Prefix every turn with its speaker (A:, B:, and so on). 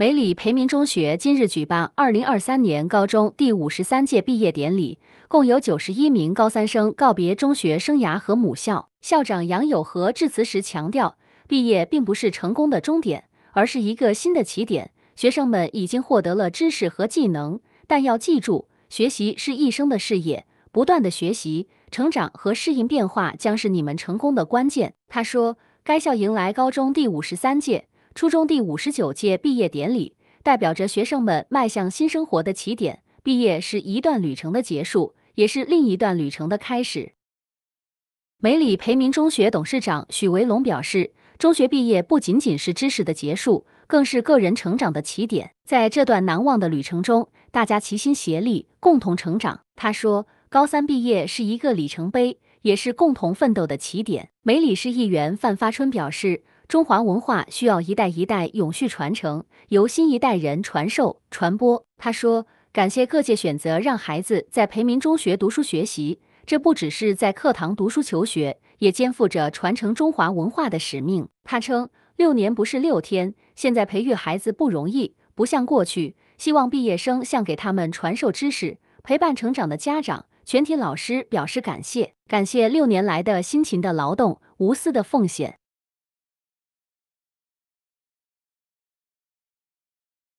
A: 梅里培民中学今日举办二零二三年高中第五十三届毕业典礼，共有九十一名高三生告别中学生涯和母校。校长杨友和致辞时强调，毕业并不是成功的终点，而是一个新的起点。学生们已经获得了知识和技能，但要记住，学习是一生的事业，不断的学习、成长和适应变化将是你们成功的关键。他说，该校迎来高中第五十三届。初中第五十九届毕业典礼，代表着学生们迈向新生活的起点。毕业是一段旅程的结束，也是另一段旅程的开始。梅里培民中学董事长许维龙表示，中学毕业不仅仅是知识的结束，更是个人成长的起点。在这段难忘的旅程中，大家齐心协力，共同成长。他说，高三毕业是一个里程碑，也是共同奋斗的起点。梅里市议员范发春表示。中华文化需要一代一代永续传承，由新一代人传授传播。他说：“感谢各界选择让孩子在培民中学读书学习，这不只是在课堂读书求学，也肩负着传承中华文化的使命。”他称：“六年不是六天，现在培育孩子不容易，不像过去。”希望毕业生向给他们传授知识、陪伴成长的家长、全体老师表示感谢，感谢六年来的辛勤的劳动、无私的奉献。